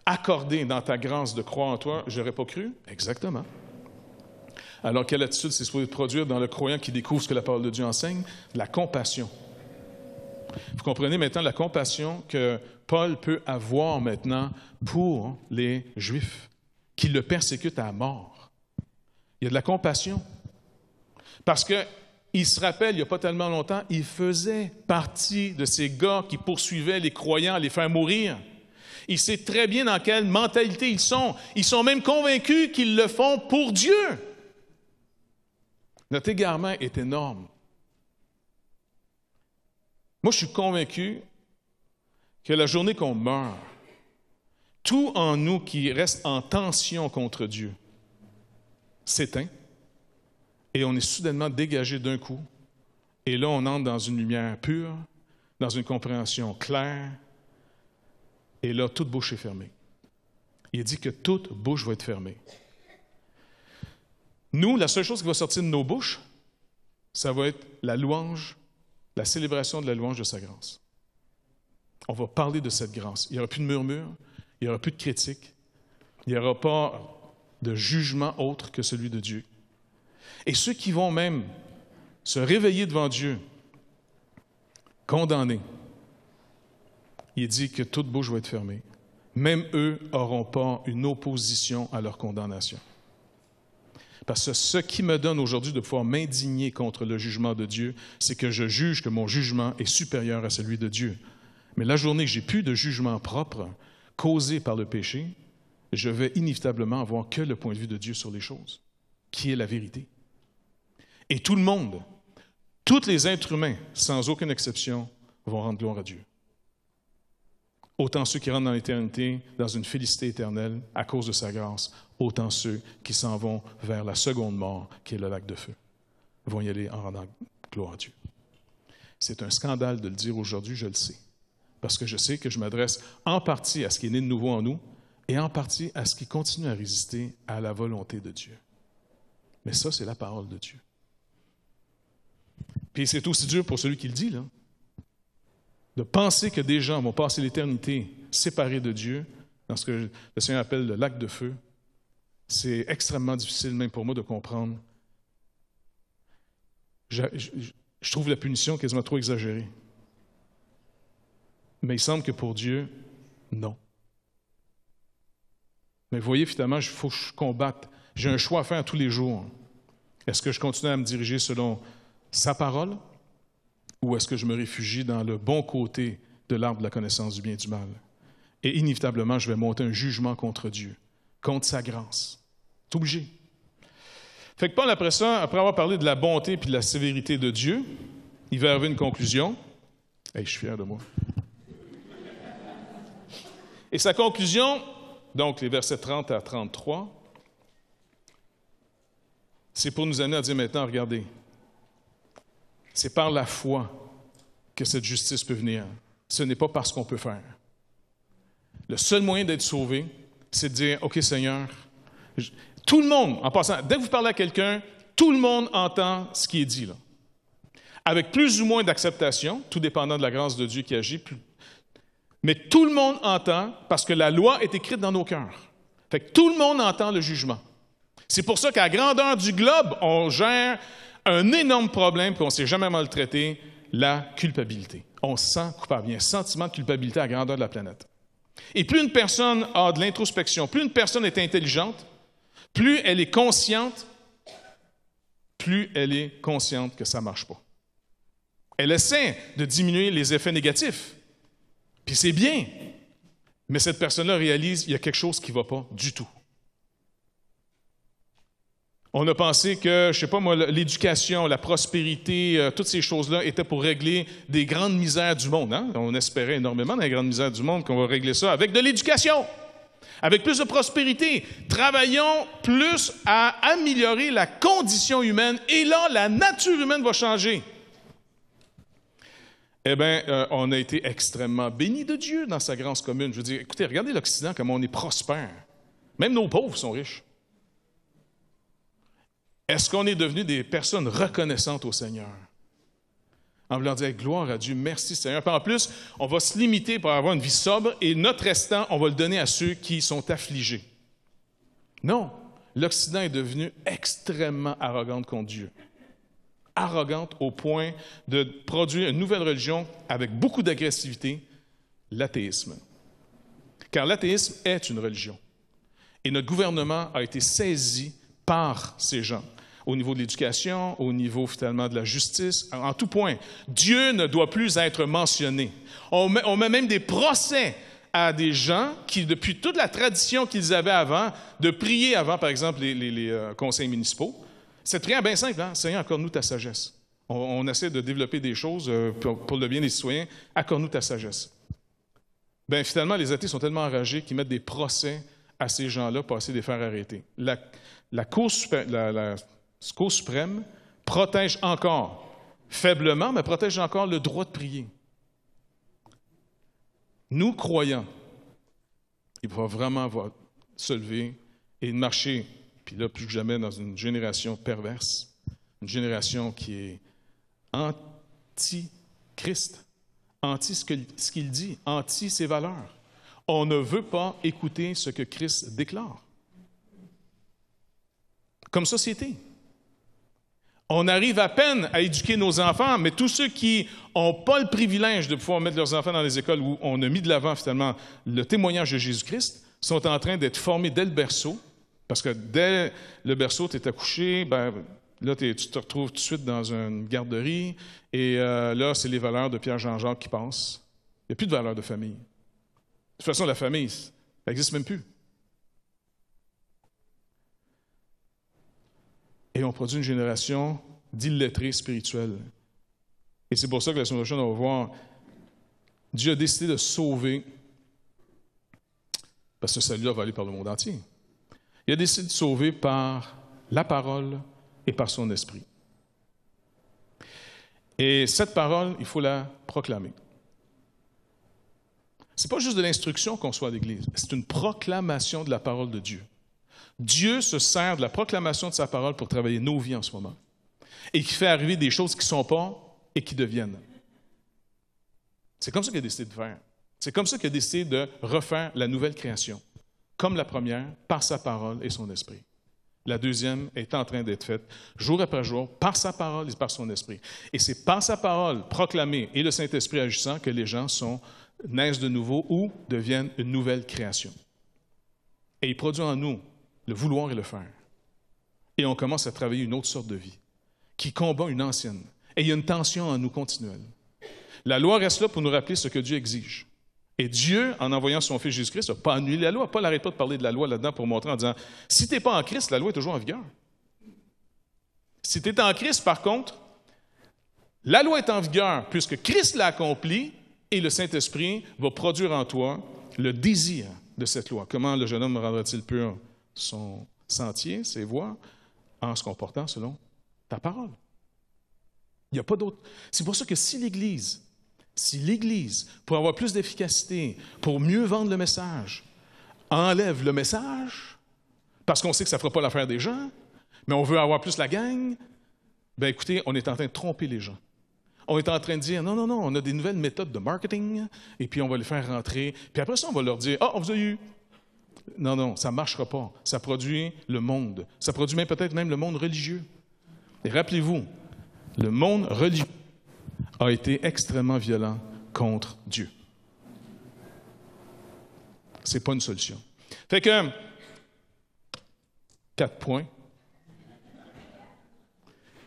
accordé dans ta grâce de croire en toi, je n'aurais pas cru? Exactement. Alors, quelle attitude c'est supposé produire dans le croyant qui découvre ce que la parole de Dieu enseigne? La compassion. Vous comprenez maintenant la compassion que Paul peut avoir maintenant pour les Juifs qui le persécutent à mort. Il y a de la compassion. Parce que il se rappelle, il n'y a pas tellement longtemps, il faisait partie de ces gars qui poursuivaient les croyants les faire mourir. Il sait très bien dans quelle mentalité ils sont. Ils sont même convaincus qu'ils le font pour Dieu. Notre égarement est énorme. Moi, je suis convaincu que la journée qu'on meurt, tout en nous qui reste en tension contre Dieu s'éteint et on est soudainement dégagé d'un coup. Et là, on entre dans une lumière pure, dans une compréhension claire. Et là, toute bouche est fermée. Il dit que toute bouche va être fermée. Nous, la seule chose qui va sortir de nos bouches, ça va être la louange, la célébration de la louange de sa grâce. On va parler de cette grâce. Il n'y aura plus de murmures, il n'y aura plus de critiques, il n'y aura pas de jugement autre que celui de Dieu. Et ceux qui vont même se réveiller devant Dieu, condamnés, il dit que toute bouche va être fermée. Même eux n'auront pas une opposition à leur condamnation. Parce que ce qui me donne aujourd'hui de pouvoir m'indigner contre le jugement de Dieu, c'est que je juge que mon jugement est supérieur à celui de Dieu. Mais la journée que j'ai plus de jugement propre causé par le péché, je vais inévitablement avoir que le point de vue de Dieu sur les choses, qui est la vérité. Et tout le monde, tous les êtres humains, sans aucune exception, vont rendre gloire à Dieu autant ceux qui rentrent dans l'éternité, dans une félicité éternelle à cause de sa grâce, autant ceux qui s'en vont vers la seconde mort, qui est le lac de feu, vont y aller en rendant gloire à Dieu. C'est un scandale de le dire aujourd'hui, je le sais, parce que je sais que je m'adresse en partie à ce qui est né de nouveau en nous et en partie à ce qui continue à résister à la volonté de Dieu. Mais ça, c'est la parole de Dieu. Puis c'est aussi dur pour celui qui le dit, là, de penser que des gens vont passer l'éternité séparés de Dieu, dans ce que le Seigneur appelle le lac de feu, c'est extrêmement difficile même pour moi de comprendre. Je, trouve la punition quasiment trop exagérée. Mais il semble que pour Dieu, non. Mais voyez, finalement, il faut que je combatte. J'ai un choix à faire tous les jours. Est-ce que je continue à me diriger selon sa parole ou est-ce que je me réfugie dans le bon côté de l'arbre de la connaissance du bien et du mal? Et inévitablement, je vais monter un jugement contre Dieu, contre sa grâce. C'est obligé. Fait que Paul, après ça, après avoir parlé de la bonté puis de la sévérité de Dieu, il va arriver une conclusion. Hey, je suis fier de moi. Et sa conclusion, donc les versets 30 à 33, c'est pour nous amener à dire maintenant, regardez, c'est par la foi que cette justice peut venir. Ce n'est pas parce qu'on peut faire. Le seul moyen d'être sauvé, c'est de dire, OK Seigneur, tout le monde, en passant, dès que vous parlez à quelqu'un, tout le monde entend ce qui est dit là. Avec plus ou moins d'acceptation, tout dépendant de la grâce de Dieu qui agit, mais tout le monde entend parce que la loi est écrite dans nos cœurs. Fait que tout le monde entend le jugement. C'est pour ça qu'à grandeur du globe, on gère un énorme problème qu'on ne sait jamais maltraité, la culpabilité. On sent coupable. Il y a un sentiment de culpabilité à grandeur de la planète. Et plus une personne a de l'introspection, plus une personne est intelligente, plus elle est consciente, plus elle est consciente que ça ne marche pas. Elle essaie de diminuer les effets négatifs. Puis c'est bien. Mais cette personne-là réalise qu'il y a quelque chose qui ne va pas du tout. On a pensé que, je sais pas moi, l'éducation, la prospérité, euh, toutes ces choses-là étaient pour régler des grandes misères du monde. Hein? On espérait énormément dans les grandes misères du monde qu'on va régler ça avec de l'éducation, avec plus de prospérité. Travaillons plus à améliorer la condition humaine et là, la nature humaine va changer. Eh bien, euh, on a été extrêmement bénis de Dieu dans sa grande commune. Je veux dire, écoutez, regardez l'Occident, comment on est prospère. Même nos pauvres sont riches. Est-ce qu'on est devenu des personnes reconnaissantes au Seigneur? En voulant dire gloire à Dieu, merci Seigneur. en plus, on va se limiter pour avoir une vie sobre et notre restant, on va le donner à ceux qui sont affligés. Non, l'Occident est devenu extrêmement arrogant contre Dieu. Arrogante au point de produire une nouvelle religion avec beaucoup d'agressivité, l'athéisme. Car l'athéisme est une religion. Et notre gouvernement a été saisi par ces gens au niveau de l'éducation, au niveau finalement de la justice, en tout point. Dieu ne doit plus être mentionné. On met, on met même des procès à des gens qui, depuis toute la tradition qu'ils avaient avant, de prier avant, par exemple, les, euh, conseils municipaux, c'est très bien simple, hein? Seigneur, accorde-nous ta sagesse. On, essaie de développer des choses euh, pour, le bien des citoyens. Accorde-nous ta sagesse. Ben finalement, les athées sont tellement enragés qu'ils mettent des procès à ces gens-là pour essayer de les faire arrêter. La, la Cour la, ce qu'au suprême protège encore, faiblement, mais protège encore le droit de prier. Nous, croyons, il va vraiment se lever et marcher, puis là, plus que jamais, dans une génération perverse, une génération qui est anti-Christ, anti ce qu'il dit, anti ses valeurs. On ne veut pas écouter ce que Christ déclare. Comme société, on arrive à peine à éduquer nos enfants, mais tous ceux qui n'ont pas le privilège de pouvoir mettre leurs enfants dans les écoles où on a mis de l'avant finalement le témoignage de Jésus-Christ sont en train d'être formés dès le berceau, parce que dès le berceau, tu es accouché, ben, là, tu te retrouves tout de suite dans une garderie, et euh, là, c'est les valeurs de Pierre-Jean-Jacques qui pensent. Il n'y a plus de valeurs de famille. De toute façon, la famille, n'existe même plus. et on produit une génération d'illettrés spirituels. Et c'est pour ça que la semaine prochaine, on va voir, Dieu a décidé de sauver, parce que celui là va aller par le monde entier. Il a décidé de sauver par la parole et par son esprit. Et cette parole, il faut la proclamer. Ce n'est pas juste de l'instruction qu'on soit à l'Église, c'est une proclamation de la parole de Dieu. Dieu se sert de la proclamation de sa parole pour travailler nos vies en ce moment et qui fait arriver des choses qui ne sont pas et qui deviennent. C'est comme ça qu'il a décidé de faire. C'est comme ça qu'il a décidé de refaire la nouvelle création, comme la première, par sa parole et son esprit. La deuxième est en train d'être faite jour après jour par sa parole et par son esprit. Et c'est par sa parole proclamée et le Saint-Esprit agissant que les gens sont, naissent de nouveau ou deviennent une nouvelle création. Et il produit en nous le vouloir et le faire. Et on commence à travailler une autre sorte de vie qui combat une ancienne. Et il y a une tension en nous continuelle. La loi reste là pour nous rappeler ce que Dieu exige. Et Dieu, en envoyant son Fils Jésus-Christ, n'a pas annulé la loi. Paul n'arrête pas de parler de la loi là-dedans pour montrer en disant, si tu n'es pas en Christ, la loi est toujours en vigueur. Si tu es en Christ, par contre, la loi est en vigueur puisque Christ l'a accomplie et le Saint-Esprit va produire en toi le désir de cette loi. Comment le jeune homme rendra-t-il pur son sentier, ses voies, en se comportant selon ta parole. Il n'y a pas d'autre. C'est pour ça que si l'Église, si l'Église, pour avoir plus d'efficacité, pour mieux vendre le message, enlève le message, parce qu'on sait que ça ne fera pas l'affaire des gens, mais on veut avoir plus la gang, bien écoutez, on est en train de tromper les gens. On est en train de dire, non, non, non, on a des nouvelles méthodes de marketing, et puis on va les faire rentrer. Puis après ça, on va leur dire, ah, oh, on vous a eu, non, non, ça ne marchera pas. Ça produit le monde. Ça produit même peut-être même le monde religieux. Et rappelez-vous, le monde religieux a été extrêmement violent contre Dieu. Ce n'est pas une solution. Fait que, quatre points.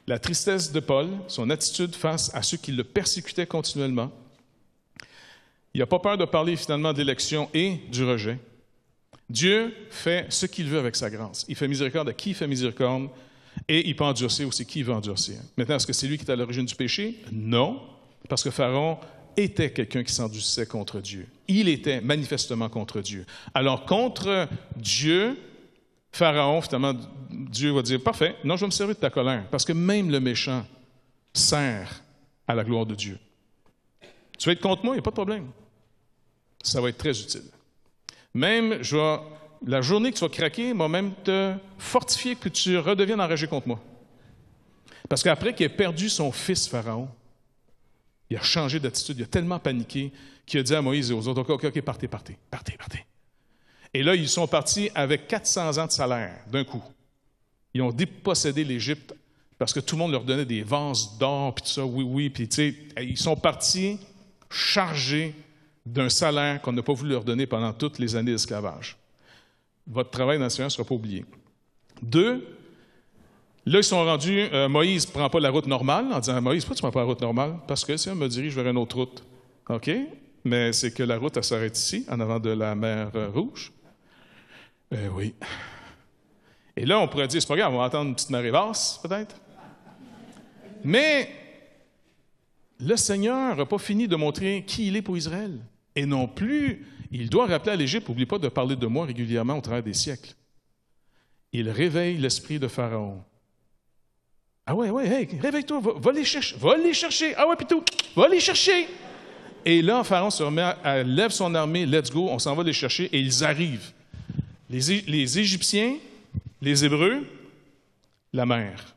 La tristesse de Paul, son attitude face à ceux qui le persécutaient continuellement. Il n'a pas peur de parler finalement d'élection et du rejet. Dieu fait ce qu'il veut avec sa grâce. Il fait miséricorde à qui il fait miséricorde et il peut endurcir aussi qui il veut endurcir. Maintenant, est-ce que c'est lui qui est à l'origine du péché? Non, parce que Pharaon était quelqu'un qui s'endurcissait contre Dieu. Il était manifestement contre Dieu. Alors, contre Dieu, Pharaon, finalement, Dieu va dire, parfait, non, je vais me servir de ta colère, parce que même le méchant sert à la gloire de Dieu. Tu vas être contre moi, il n'y a pas de problème. Ça va être très utile. Même, je la journée que tu vas craquer va même te fortifier que tu redeviennes enragé contre moi. Parce qu'après qu'il ait perdu son fils Pharaon, il a changé d'attitude, il a tellement paniqué qu'il a dit à Moïse et aux autres, OK, OK, partez, partez, partez, partez. Et là, ils sont partis avec 400 ans de salaire d'un coup. Ils ont dépossédé l'Égypte parce que tout le monde leur donnait des vases d'or, puis tout ça, oui, oui, puis tu sais, ils sont partis chargés d'un salaire qu'on n'a pas voulu leur donner pendant toutes les années d'esclavage. Votre travail dans ne sera pas oublié. Deux, là, ils sont rendus, euh, Moïse ne prend pas la route normale, en disant Moïse, pourquoi tu ne prends pas la route normale? Parce que si on me dirige vers une autre route. OK? Mais c'est que la route, elle s'arrête ici, en avant de la mer euh, Rouge. Ben oui. Et là, on pourrait dire, c'est pas grave, on va attendre une petite marée basse, peut-être. Mais le Seigneur n'a pas fini de montrer qui il est pour Israël. Et non plus, il doit rappeler à l'Égypte, n'oublie pas de parler de moi régulièrement au travers des siècles. Il réveille l'esprit de Pharaon. Ah ouais, ouais, hey, réveille-toi, va, les chercher, va les chercher. Ah ouais, tout. va les chercher. Et là, Pharaon se remet à, lève son armée, let's go, on s'en va les chercher, et ils arrivent. Les, Égyptiens, les Hébreux, la mer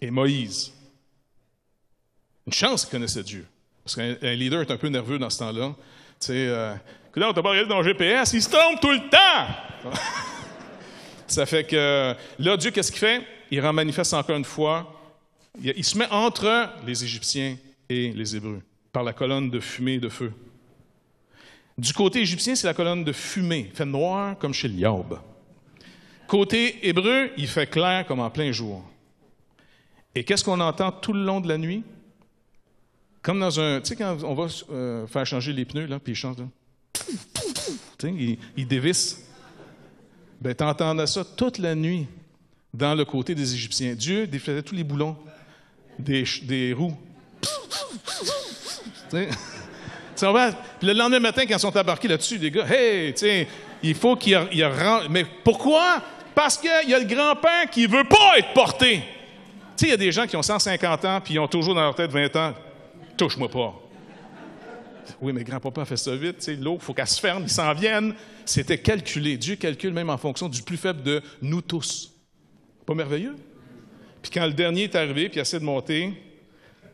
et Moïse. Une chance qu'ils connaissaient Dieu. Parce qu'un leader est un peu nerveux dans ce temps-là. Tu sais, là, euh, t'a pas regardé dans le GPS, il se trompe tout le temps! Ça fait que là, Dieu, qu'est-ce qu'il fait? Il rend manifeste encore une fois. Il se met entre les Égyptiens et les Hébreux par la colonne de fumée et de feu. Du côté égyptien, c'est la colonne de fumée. Il fait noir comme chez l'Iob. Côté hébreu, il fait clair comme en plein jour. Et qu'est-ce qu'on entend tout le long de la nuit? Comme dans un. Tu sais, quand on va euh, faire changer les pneus, là, puis ils chantent... là. Ils, ils dévissent. Ben, entendais ça toute la nuit dans le côté des Égyptiens. Dieu défaisait tous les boulons des, des roues. Puis le lendemain matin, quand ils sont embarqués là-dessus, les gars, hey, sais, il faut qu'ils rentrent. Mais pourquoi? Parce qu'il y a le grand pain qui ne veut pas être porté. Tu sais, il y a des gens qui ont 150 ans puis ils ont toujours dans leur tête 20 ans touche-moi pas. Oui, mais grand-papa fait ça vite, l'eau, il faut qu'elle se ferme, ils s'en viennent. C'était calculé. Dieu calcule même en fonction du plus faible de nous tous. Pas merveilleux? Puis quand le dernier est arrivé, puis il essaie de monter,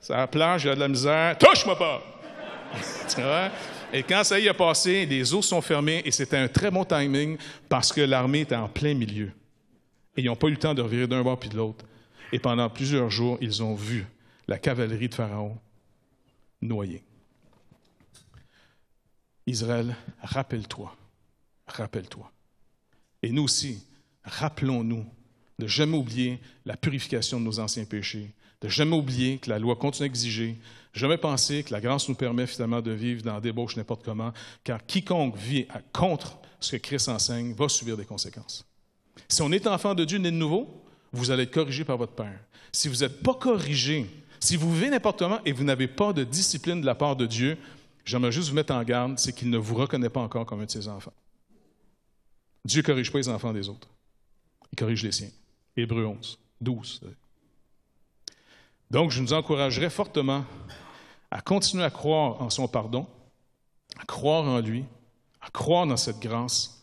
ça plage, il a de la misère, touche-moi pas! Et quand ça y est passé, les eaux sont fermées et c'était un très bon timing parce que l'armée était en plein milieu. Et ils n'ont pas eu le temps de revirer d'un bord puis de l'autre. Et pendant plusieurs jours, ils ont vu la cavalerie de Pharaon noyé. Israël, rappelle-toi, rappelle-toi. Et nous aussi, rappelons-nous de jamais oublier la purification de nos anciens péchés, de jamais oublier que la loi continue à exiger, jamais penser que la grâce nous permet finalement de vivre dans la débauche n'importe comment, car quiconque vit à contre ce que Christ enseigne va subir des conséquences. Si on est enfant de Dieu né de nouveau, vous allez être corrigé par votre Père. Si vous n'êtes pas corrigé si vous vivez n'importe comment et vous n'avez pas de discipline de la part de Dieu, j'aimerais juste vous mettre en garde, c'est qu'il ne vous reconnaît pas encore comme un de ses enfants. Dieu ne corrige pas les enfants des autres. Il corrige les siens. Hébreu 11, 12. Donc, je nous encouragerai fortement à continuer à croire en son pardon, à croire en lui, à croire dans cette grâce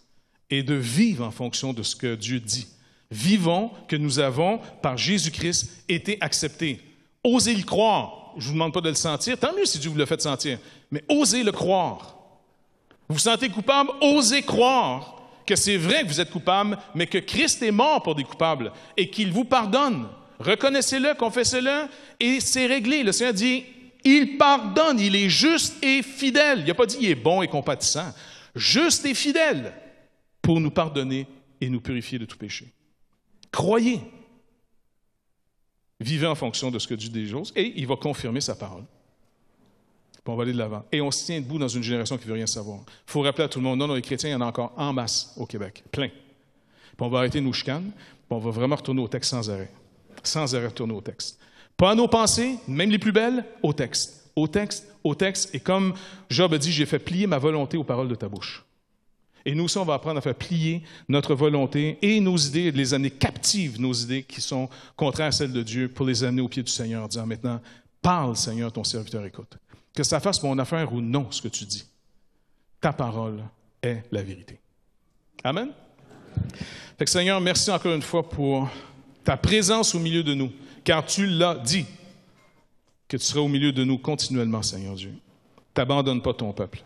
et de vivre en fonction de ce que Dieu dit. Vivons que nous avons, par Jésus-Christ, été acceptés. Osez le croire. Je ne vous demande pas de le sentir. Tant mieux si Dieu vous le fait sentir. Mais osez le croire. Vous vous sentez coupable? Osez croire que c'est vrai que vous êtes coupable, mais que Christ est mort pour des coupables et qu'il vous pardonne. Reconnaissez-le, confessez-le et c'est réglé. Le Seigneur dit, il pardonne, il est juste et fidèle. Il n'a pas dit, il est bon et compatissant. Juste et fidèle pour nous pardonner et nous purifier de tout péché. Croyez. Vivez en fonction de ce que Dieu dit des choses et il va confirmer sa parole. on va aller de l'avant. Et on se tient debout dans une génération qui ne veut rien savoir. Il faut rappeler à tout le monde, non, non, les chrétiens, il y en a encore en masse au Québec, plein. Puis on va arrêter nos chicanes, puis on va vraiment retourner au texte sans arrêt. Sans arrêt retourner au texte. Pas à nos pensées, même les plus belles, au texte. Au texte, au texte. Et comme Job a dit, j'ai fait plier ma volonté aux paroles de ta bouche. Et nous aussi, on va apprendre à faire plier notre volonté et nos idées, les amener captives, nos idées qui sont contraires à celles de Dieu, pour les amener au pied du Seigneur, en disant maintenant, parle Seigneur, ton serviteur écoute. Que ça fasse mon affaire ou non ce que tu dis. Ta parole est la vérité. Amen. Fait que, Seigneur, merci encore une fois pour ta présence au milieu de nous, car tu l'as dit que tu seras au milieu de nous continuellement, Seigneur Dieu. T'abandonne pas ton peuple.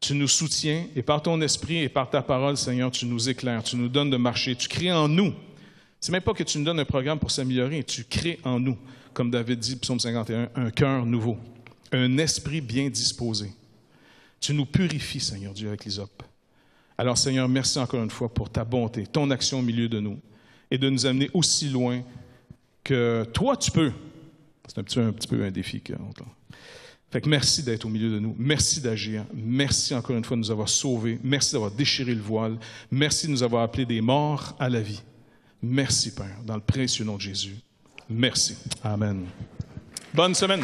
Tu nous soutiens et par ton esprit et par ta parole, Seigneur, tu nous éclaires, tu nous donnes de marcher, tu crées en nous. C'est même pas que tu nous donnes un programme pour s'améliorer, tu crées en nous, comme David dit, psaume 51, un cœur nouveau, un esprit bien disposé. Tu nous purifies, Seigneur Dieu, avec l'isop. Alors, Seigneur, merci encore une fois pour ta bonté, ton action au milieu de nous et de nous amener aussi loin que toi tu peux. C'est un petit, un peu un défi qu'on fait que merci d'être au milieu de nous. Merci d'agir. Merci encore une fois de nous avoir sauvés. Merci d'avoir déchiré le voile. Merci de nous avoir appelés des morts à la vie. Merci, Père, dans le précieux nom de Jésus. Merci. Amen. Bonne semaine.